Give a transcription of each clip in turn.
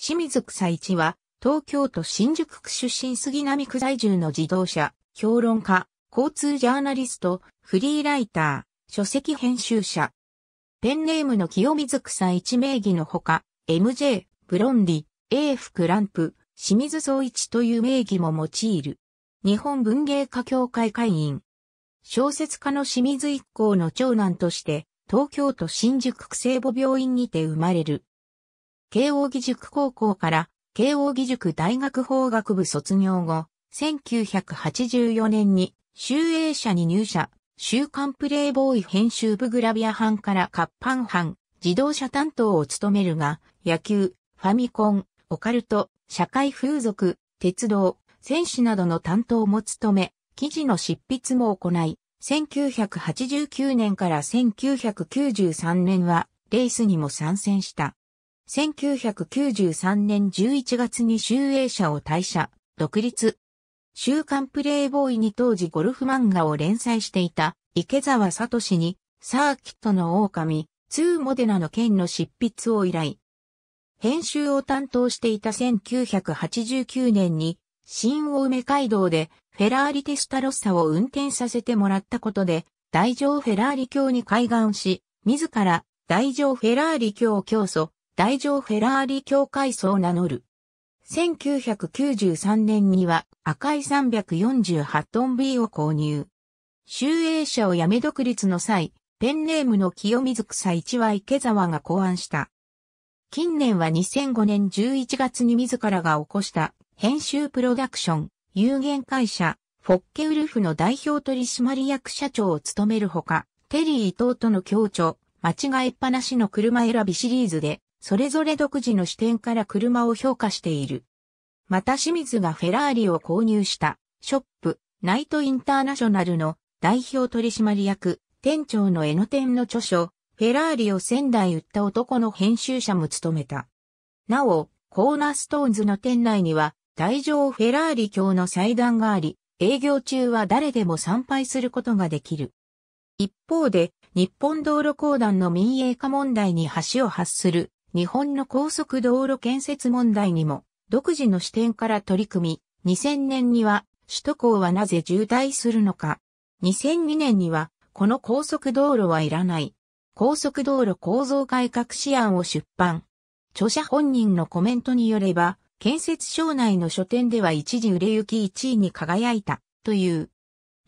清水草一は、東京都新宿区出身杉並区在住の自動車、評論家、交通ジャーナリスト、フリーライター、書籍編集者。ペンネームの清水草一名義のほか、MJ、ブロンディ、AF クランプ、清水草一という名義も用いる。日本文芸家協会会員。小説家の清水一行の長男として、東京都新宿区聖母病院にて生まれる。慶応義塾高校から慶応義塾大学法学部卒業後、1984年に集英社に入社、週刊プレイボーイ編集部グラビア班から活版班、自動車担当を務めるが、野球、ファミコン、オカルト、社会風俗、鉄道、選手などの担当も務め、記事の執筆も行い、1989年から1993年はレースにも参戦した。1993年11月に集英社を退社、独立。週刊プレイボーイに当時ゴルフ漫画を連載していた池沢聡にサーキットの狼、2モデナの剣の執筆を依頼。編集を担当していた1989年に新青梅街道でフェラーリテスタロッサを運転させてもらったことで大乗フェラーリ教に開眼し、自ら大乗フェラーリ教を教祖、大乗フェラーリ協会層を名乗る。1993年には赤い348トン B を購入。集英社を辞め独立の際、ペンネームの清水草一は池沢が考案した。近年は2005年11月に自らが起こした編集プロダクション、有限会社、フォッケウルフの代表取締役社長を務めるほか、テリー伊藤との協調、間違えっぱなしの車選びシリーズでそれぞれ独自の視点から車を評価している。また清水がフェラーリを購入したショップナイトインターナショナルの代表取締役店長の江ノ店の著書フェラーリを仙台売った男の編集者も務めた。なお、コーナーストーンズの店内には大乗フェラーリ教の祭壇があり、営業中は誰でも参拝することができる。一方で、日本道路公団の民営化問題に橋を発する日本の高速道路建設問題にも独自の視点から取り組み、2000年には首都高はなぜ渋滞するのか。2002年にはこの高速道路はいらない。高速道路構造改革試案を出版。著者本人のコメントによれば、建設省内の書店では一時売れ行き1位に輝いた、という。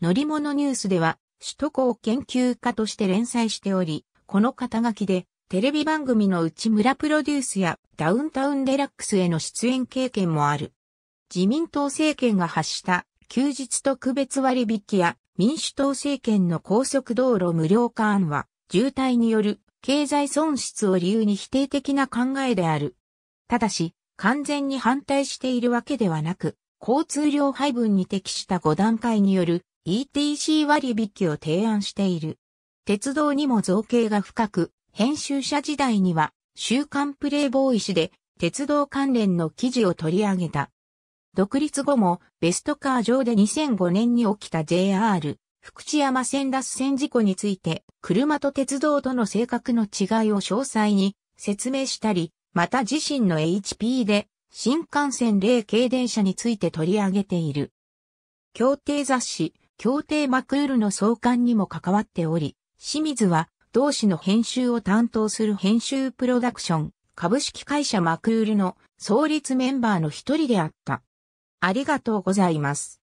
乗り物ニュースでは、首都高研究家として連載しており、この肩書きでテレビ番組の内村プロデュースやダウンタウンデラックスへの出演経験もある。自民党政権が発した休日特別割引や民主党政権の高速道路無料化案は渋滞による経済損失を理由に否定的な考えである。ただし、完全に反対しているわけではなく、交通量配分に適した5段階による ETC 割引を提案している。鉄道にも造形が深く、編集者時代には、週刊プレイボーイ誌で、鉄道関連の記事を取り上げた。独立後も、ベストカー上で2005年に起きた JR、福知山線脱線事故について、車と鉄道との性格の違いを詳細に説明したり、また自身の HP で、新幹線霊系電車について取り上げている。協定雑誌、協定マクールの創刊にも関わっており、清水は同誌の編集を担当する編集プロダクション株式会社マクールの創立メンバーの一人であった。ありがとうございます。